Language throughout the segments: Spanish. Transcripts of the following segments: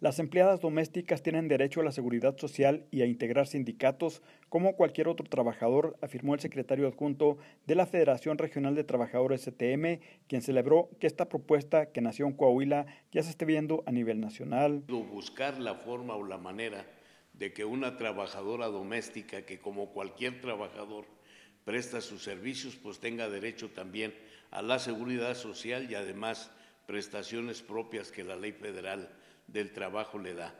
Las empleadas domésticas tienen derecho a la seguridad social y a integrar sindicatos como cualquier otro trabajador, afirmó el secretario adjunto de la Federación Regional de Trabajadores STM, quien celebró que esta propuesta que nació en Coahuila ya se esté viendo a nivel nacional. Buscar la forma o la manera de que una trabajadora doméstica que como cualquier trabajador presta sus servicios, pues tenga derecho también a la seguridad social y además prestaciones propias que la ley federal del trabajo le da.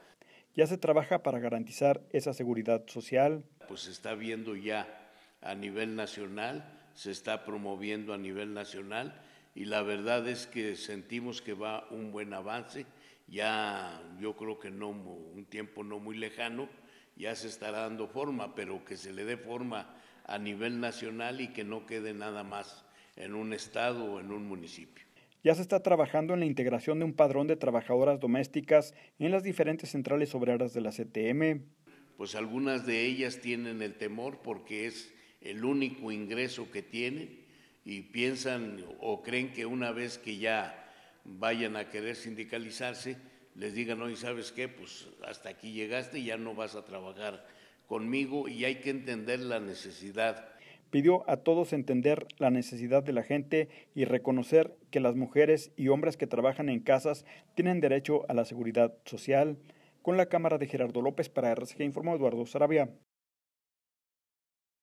Ya se trabaja para garantizar esa seguridad social. Pues se está viendo ya a nivel nacional, se está promoviendo a nivel nacional y la verdad es que sentimos que va un buen avance. Ya yo creo que no un tiempo no muy lejano ya se estará dando forma, pero que se le dé forma a nivel nacional y que no quede nada más en un estado o en un municipio. Ya se está trabajando en la integración de un padrón de trabajadoras domésticas en las diferentes centrales obreras de la CTM. Pues algunas de ellas tienen el temor porque es el único ingreso que tienen y piensan o creen que una vez que ya vayan a querer sindicalizarse, les digan, oye, ¿sabes qué? Pues hasta aquí llegaste y ya no vas a trabajar conmigo y hay que entender la necesidad pidió a todos entender la necesidad de la gente y reconocer que las mujeres y hombres que trabajan en casas tienen derecho a la seguridad social. Con la cámara de Gerardo López para RCG informó Eduardo Sarabia.